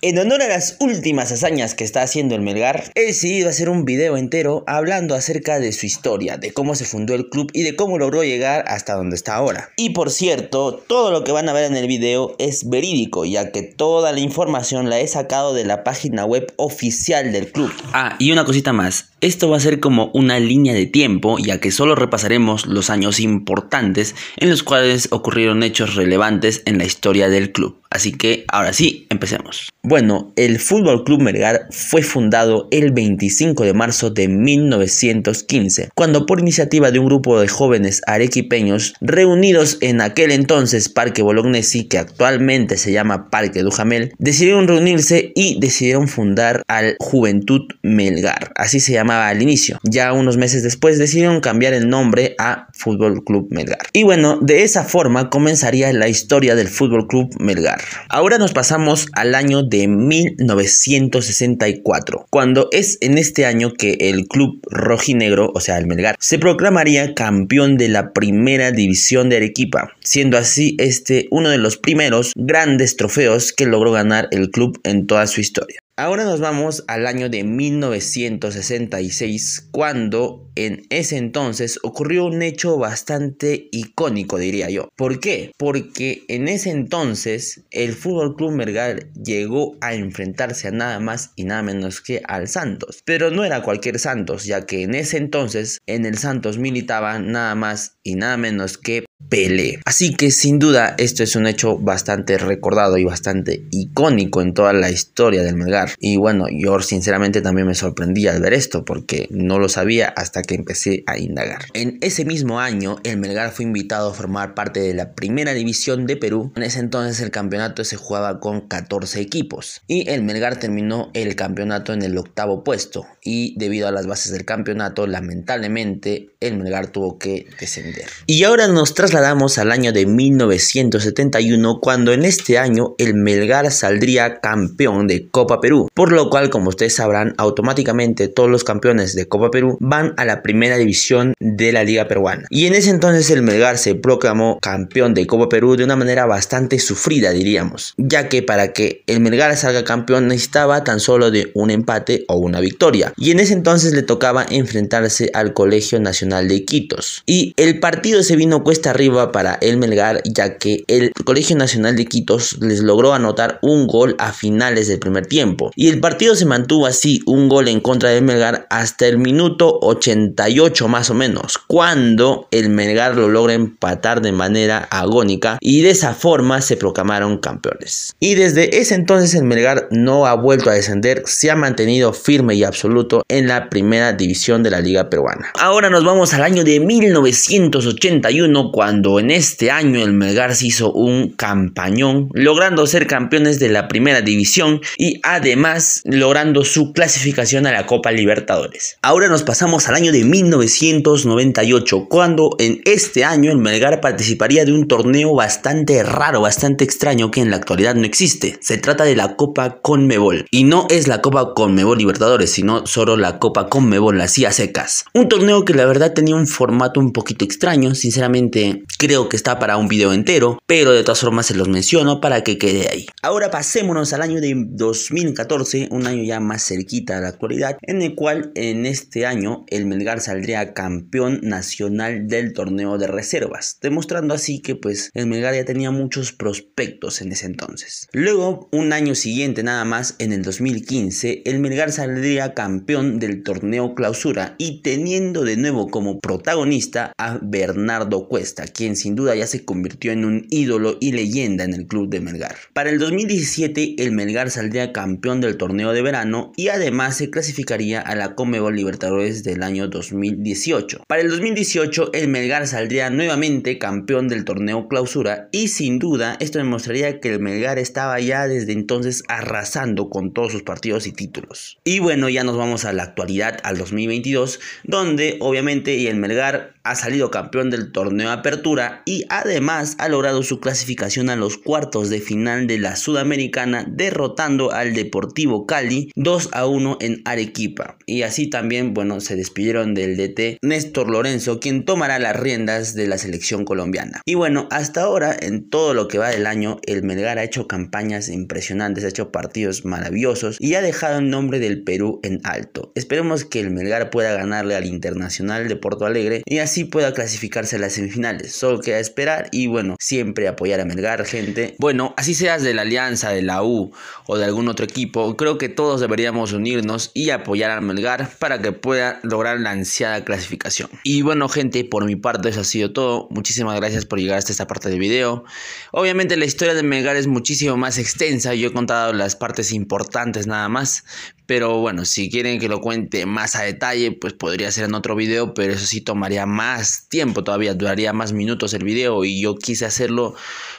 En honor a las últimas hazañas que está haciendo el Melgar, he decidido hacer un video entero hablando acerca de su historia, de cómo se fundó el club y de cómo logró llegar hasta donde está ahora. Y por cierto, todo lo que van a ver en el video es verídico, ya que toda la información la he sacado de la página web oficial del club. Ah, y una cosita más. Esto va a ser como una línea de tiempo, ya que solo repasaremos los años importantes en los cuales ocurrieron hechos relevantes en la historia del club. Así que ahora sí, empecemos. Bueno, el Fútbol Club Melgar fue fundado el 25 de marzo de 1915, cuando por iniciativa de un grupo de jóvenes arequipeños reunidos en aquel entonces Parque Bolognesi, que actualmente se llama Parque Dujamel, decidieron reunirse y decidieron fundar al Juventud Melgar. Así se llama al inicio. Ya unos meses después decidieron cambiar el nombre a Fútbol Club Melgar. Y bueno, de esa forma comenzaría la historia del Fútbol Club Melgar. Ahora nos pasamos al año de 1964, cuando es en este año que el club rojinegro, o sea, el Melgar, se proclamaría campeón de la primera división de Arequipa, siendo así este uno de los primeros grandes trofeos que logró ganar el club en toda su historia. Ahora nos vamos al año de 1966, cuando en ese entonces ocurrió un hecho bastante icónico, diría yo. ¿Por qué? Porque en ese entonces el Fútbol Club Mergal llegó a enfrentarse a nada más y nada menos que al Santos. Pero no era cualquier Santos, ya que en ese entonces en el Santos militaba nada más y nada menos que pele. Así que sin duda esto es un hecho bastante recordado y bastante icónico en toda la historia del Melgar. Y bueno, yo sinceramente también me sorprendí al ver esto porque no lo sabía hasta que empecé a indagar. En ese mismo año el Melgar fue invitado a formar parte de la primera división de Perú. En ese entonces el campeonato se jugaba con 14 equipos y el Melgar terminó el campeonato en el octavo puesto y debido a las bases del campeonato lamentablemente el Melgar tuvo que descender. Y ahora nos trae trasladamos al año de 1971 cuando en este año el Melgar saldría campeón de Copa Perú, por lo cual como ustedes sabrán automáticamente todos los campeones de Copa Perú van a la primera división de la Liga Peruana. Y en ese entonces el Melgar se proclamó campeón de Copa Perú de una manera bastante sufrida diríamos, ya que para que el Melgar salga campeón necesitaba tan solo de un empate o una victoria. Y en ese entonces le tocaba enfrentarse al Colegio Nacional de Quitos. Y el partido se vino cuesta arriba para el Melgar, ya que el Colegio Nacional de Quitos les logró anotar un gol a finales del primer tiempo. Y el partido se mantuvo así, un gol en contra del Melgar hasta el minuto 88 más o menos, cuando el Melgar lo logra empatar de manera agónica y de esa forma se proclamaron campeones. Y desde ese entonces el Melgar no ha vuelto a descender, se ha mantenido firme y absoluto en la primera división de la Liga Peruana. Ahora nos vamos al año de 1981 cuando cuando en este año el Melgar se hizo un campañón, logrando ser campeones de la primera división y además logrando su clasificación a la Copa Libertadores. Ahora nos pasamos al año de 1998, cuando en este año el Melgar participaría de un torneo bastante raro, bastante extraño que en la actualidad no existe. Se trata de la Copa Conmebol y no es la Copa Conmebol Libertadores, sino solo la Copa Conmebol, las a secas. Un torneo que la verdad tenía un formato un poquito extraño, sinceramente creo que está para un video entero, pero de todas formas se los menciono para que quede ahí. Ahora pasémonos al año de 2014, un año ya más cerquita a la actualidad, en el cual en este año el Melgar saldría campeón nacional del torneo de reservas, demostrando así que pues el Melgar ya tenía muchos prospectos en ese entonces. Luego, un año siguiente nada más, en el 2015, el Melgar saldría campeón del torneo clausura y teniendo de nuevo como protagonista a Bernardo Cuesta, quien sin duda ya se convirtió en un ídolo y leyenda en el club de Melgar. Para el 2017, el Melgar saldría campeón del torneo de verano y además se clasificaría a la Comebol Libertadores del año 2018. Para el 2018, el Melgar saldría nuevamente campeón del torneo clausura y sin duda esto demostraría que el Melgar estaba ya desde entonces arrasando con todos sus partidos y títulos. Y bueno, ya nos vamos a la actualidad, al 2022, donde obviamente el Melgar ha salido campeón del torneo apertura y además ha logrado su clasificación a los cuartos de final de la Sudamericana derrotando al Deportivo Cali 2 a 1 en Arequipa. Y así también, bueno, se despidieron del DT Néstor Lorenzo, quien tomará las riendas de la selección colombiana. Y bueno, hasta ahora, en todo lo que va del año, el Melgar ha hecho campañas impresionantes, ha hecho partidos maravillosos y ha dejado el nombre del Perú en alto. Esperemos que el Melgar pueda ganarle al Internacional de Porto Alegre y así pueda clasificarse a las semifinales. Solo queda esperar y bueno, siempre apoyar a Melgar, gente. Bueno, así seas de la Alianza, de la U o de algún otro equipo, creo que todos deberíamos unirnos y apoyar a Melgar para que pueda lograr la ansiada clasificación. Y bueno, gente, por mi parte eso ha sido todo. Muchísimas gracias por llegar hasta esta parte del video. Obviamente la historia de Melgar es muchísimo más extensa, yo he contado las partes importantes nada más, pero bueno, si quieren que lo cuente más a detalle, pues podría ser en otro video, pero eso sí tomaría más tiempo todavía, duraría más minutos el video y yo quise hacerlo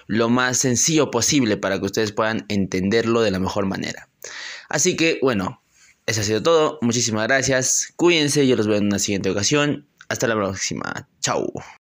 lo más sencillo posible para que ustedes puedan entenderlo de la mejor manera. Así que bueno, eso ha sido todo. Muchísimas gracias. Cuídense, yo los veo en una siguiente ocasión. Hasta la próxima. Chao.